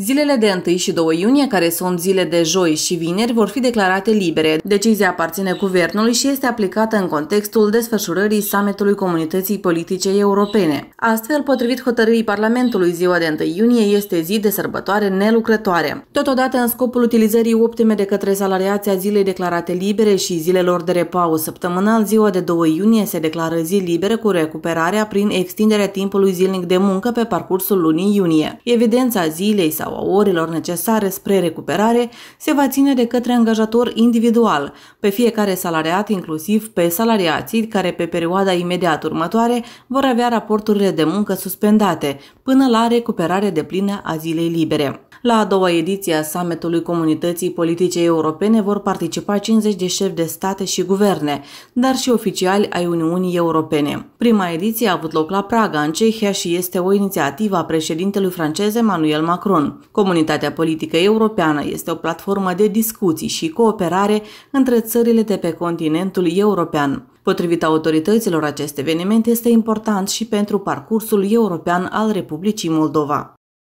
Zilele de 1 și 2 iunie, care sunt zile de joi și vineri, vor fi declarate libere. Decizia aparține guvernului și este aplicată în contextul desfășurării summitului Comunității Politice Europene. Astfel, potrivit hotărârii Parlamentului, ziua de 1 iunie este zi de sărbătoare nelucrătoare. Totodată, în scopul utilizării optime de către salariația a zilei declarate libere și zilelor de repaus săptămânal, ziua de 2 iunie se declară zi liberă cu recuperarea prin extinderea timpului zilnic de muncă pe parcursul lunii iunie. Evidența zilei sau sau a orilor necesare spre recuperare se va ține de către angajator individual, pe fiecare salariat, inclusiv pe salariații care pe perioada imediat următoare vor avea raporturile de muncă suspendate, până la recuperare de plină a zilei libere. La a doua ediție a summitului Comunității Politice Europene vor participa 50 de șefi de state și guverne, dar și oficiali ai Uniunii Europene. Prima ediție a avut loc la Praga, în Cehia, și este o inițiativă a președintelui francez Emmanuel Macron. Comunitatea politică europeană este o platformă de discuții și cooperare între țările de pe continentul european. Potrivit autorităților, acest eveniment este important și pentru parcursul european al Republicii Moldova.